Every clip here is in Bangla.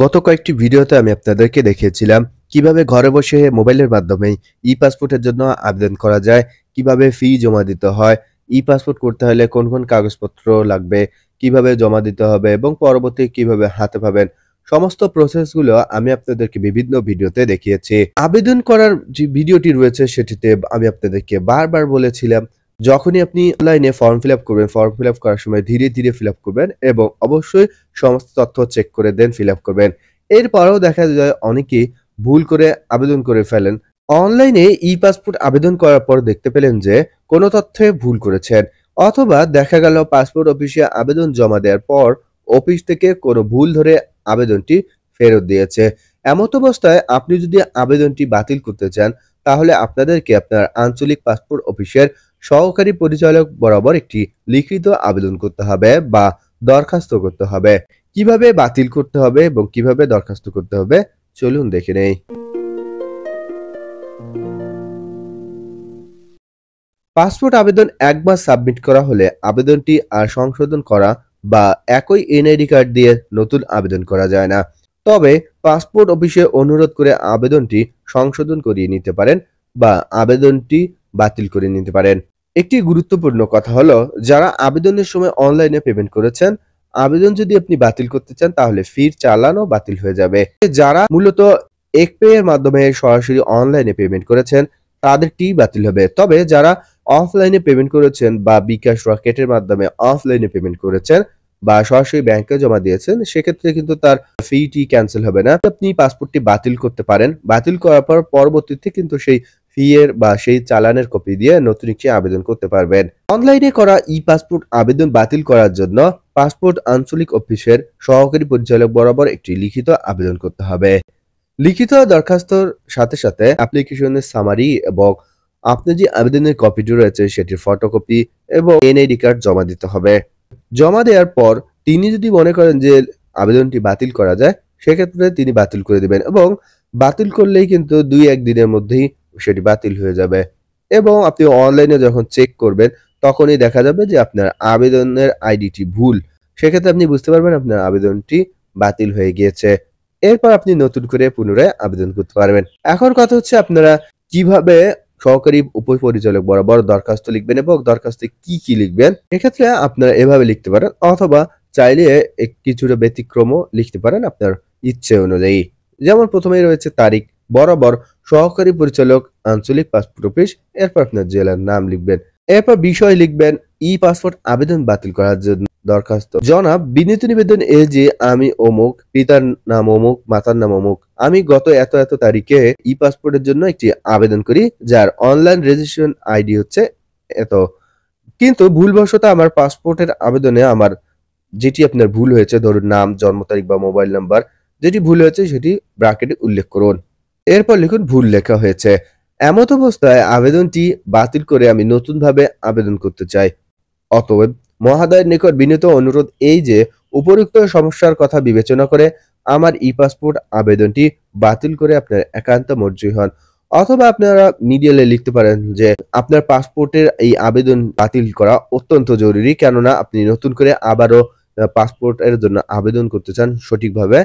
গত কয়েকটি ভিডিওতে আমি আপনাদেরকে দেখিয়েছিলাম কিভাবে ঘরে বসে মোবাইলের মাধ্যমে ই পাসপোর্টের জন্য আবেদন করা যায় কিভাবে ফি জমা দিতে হয় ই পাসপোর্ট করতে হলে কোন কোন কাগজপত্র লাগবে কিভাবে জমা দিতে হবে এবং পরবর্তী কিভাবে হাতে পাবেন সমস্ত প্রসেসগুলো আমি আপনাদেরকে বিভিন্ন ভিডিওতে দেখিয়েছি আবেদন করার যে ভিডিওটি রয়েছে সেটিতে আমি আপনাদেরকে বারবার বলেছিলাম যখনই আপনি অনলাইনে ফর্ম ফিল আপ করবেন ফর্ম ফিল আপ করার সময় ধীরে ধীরে ফিল আপ করবেন এবং অবশ্যই সমস্ত তথ্য চেক করে দেন ফিল আপ করবেন এরপরেও দেখা যায় অনেকে ভুল করে আবেদন করে ফেলেন অনলাইনে ই পাসপোর্ট আবেদন করার পর দেখতে পেলেন যে কোনো তথ্যে ভুল করেছেন অথবা দেখা গেল পাসপোর্ট অফিসে আবেদন জমা দেওয়ার পর অফিস থেকে কোনো ভুল ধরে আবেদনটি ফেরত দিয়েছে এমত অবস্থায় আপনি যদি আবেদনটি বাতিল করতে চান তাহলে আপনাদেরকে আপনার আঞ্চলিক পাসপোর্ট অফিসের সহকারী পরিচালক বরাবর একটি লিখিত আবেদন করতে হবে বা দরখাস্ত করতে হবে কিভাবে বাতিল করতে হবে এবং কিভাবে দরখাস্ত করতে হবে চলুন দেখে নেই পাসপোর্ট আবেদন একবার সাবমিট করা হলে আবেদনটি আর সংশোধন করা বা একই এনআইডি কার্ড দিয়ে নতুন আবেদন করা যায় না তবে পাসপোর্ট অফিসে অনুরোধ করে আবেদনটি সংশোধন করিয়ে নিতে পারেন বা আবেদনটি বাতিল করে নিতে পারেন একটি গুরুত্বপূর্ণ কথা হলো যারা আবেদনের সময় অনলাইনে পেমেন্ট করেছেন আবেদন যদি আপনি বাতিল করতে চান তাহলে ফির চালানো বাতিল হয়ে যাবে যারা মূলত একপে এর মাধ্যমে সরাসরি অনলাইনে পেমেন্ট করেছেন তাদেরটি বাতিল হবে তবে যারা অফলাইনে পেমেন্ট করেছেন বা বিকাশ রকেটের মাধ্যমে অফলাইনে পেমেন্ট করেছেন বা সরাসরি ব্যাংকে জমা দিয়েছেন সেক্ষেত্রে কিন্তু তার ফিটি ক্যান্সেল হবে না আপনি পাসপোর্টটি বাতিল করতে পারেন বাতিল করার পর পরবর্তীতে কিন্তু সেই ফিয়ের বা সেই চালানের কপি দিয়ে নতুন একটি আবেদন করতে পারবেন অনলাইনে করা ই পাসপোর্ট আবেদন বাতিল করার জন্য পাসপোর্ট আঞ্চলিক অফিসের সহকারী পরিচালক বরাবর একটি লিখিত আবেদন করতে হবে লিখিত দরখাস্তর সাথে সাথে অ্যাপ্লিকেশনের সামারি এবং আপনার যে আবেদনের কপিটি রয়েছে সেটির ফটোকপি এবং এনআইডি কার্ড জমা দিতে হবে জমা দেওয়ার পর তিনি যদি মনে করেন যে আবেদনটি বাতিল করা যায় সেক্ষেত্রে তিনি বাতিল করে দেবেন এবং বাতিল করলেই কিন্তু দুই এক দিনের মধ্যেই সেটি বাতিল হয়ে যাবে এবং আপনি অনলাইনে যখন চেক করবেন তখনই দেখা যাবে যে আপনার আবেদনের আইডিটি ভুল সেক্ষেত্রে আপনি বুঝতে পারবেন আপনার আবেদনটি বাতিল হয়ে গিয়েছে এরপর আপনি নতুন করে পুনরায় আবেদন করতে পারবেন এখন কথা হচ্ছে আপনারা কিভাবে সহকারী উপপরিচালক বরাবর দরখাস্ত লিখবেন এবং দরখাস্তে কি কি লিখবেন এক্ষেত্রে আপনারা এভাবে লিখতে পারেন অথবা চাইলে কিছুটা ব্যতিক্রমও লিখতে পারেন আপনার ইচ্ছে অনুযায়ী যেমন প্রথমেই রয়েছে তারিখ বরাবর সহকারী পরিচালক আঞ্চলিক পাসপোর্ট অফিস এরপর আপনার জেলার নাম লিখবেন এরপর বিষয় লিখবেন ই পাসপোর্ট আবেদন বাতিল করার জন্য দরখাস্ত জনাব বিনীত নিবেদন এ যে আমি অমুক পিতার নাম অমুক মাতার নাম অমুক আমি গত এত এত তারিখে ই পাসপোর্টের জন্য একটি আবেদন করি যার অনলাইন রেজিস্ট্রেশন আইডি হচ্ছে এত কিন্তু ভুলবশত আমার পাসপোর্টের আবেদনে আমার যেটি আপনার ভুল হয়েছে ধরুন নাম জন্ম তারিখ বা মোবাইল নাম্বার যেটি ভুল হয়েছে সেটি ব্রাকেটে উল্লেখ করুন এরপর লিখুন ভুল লেখা হয়েছে এমত অবস্থায় আবেদনটি বাতিল করে আমি নতুনভাবে আবেদন করতে চাই অতএব মহাদয়ের নিকট বিনীত অনুরোধ এই যে উপরুক্ত সমস্যার কথা বিবেচনা করে আমার ই পাসপোর্ট আবেদনটি বাতিল করে আপনার একান্ত মর্জি হন অথবা আপনারা মিডিয়ালে লিখতে পারেন যে আপনার পাসপোর্টের এই আবেদন বাতিল করা অত্যন্ত জরুরি কেননা আপনি নতুন করে আবারও পাসপোর্ট এর জন্য আবেদন করতে চান সঠিকভাবে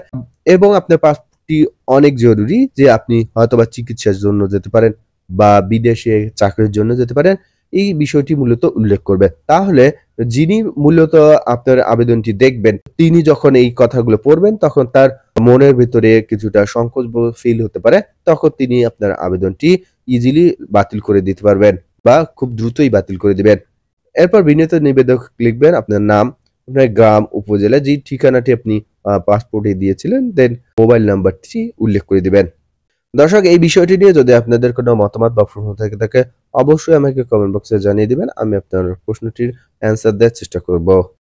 এবং আপনার পাসপোর্ট টি অনেক জরুরি যে আপনি হয়তোবা চিকিৎসার জন্য যেতে পারেন বা বিদেশে চাকরির জন্য যেতে পারেন এই বিষয়টি মূলত উল্লেখ করবে তাহলে যিনি মূলত আপনার আবেদনটি দেখবেন তিনি যখন এই কথাগুলো পড়বেন তখন তার মনের ভিতরে কিছুটা সংকোচ ফিল হতে পারে তখন তিনি আপনার আবেদনটি ইজিলি বাতিল করে দিতে পারবেন বা খুব দ্রুতই বাতিল করে দিবেন এরপর বিনীত নিবেদক লিখবেন আপনার নাম আপনার গ্রাম উপজেলা যে ঠিকানাটি আপনি পাসপোর্টে দিয়েছিলেন দেন মোবাইল নাম্বারটি উল্লেখ করে দিবেন দর্শক এই বিষয়টি নিয়ে যদি আপনাদের কোনো মতামত বা প্রশ্ন থেকে থাকে অবশ্যই আমাকে কমেন্ট বক্সে জানিয়ে দিবেন আমি আপনার প্রশ্নটির অ্যান্সার দেওয়ার চেষ্টা করব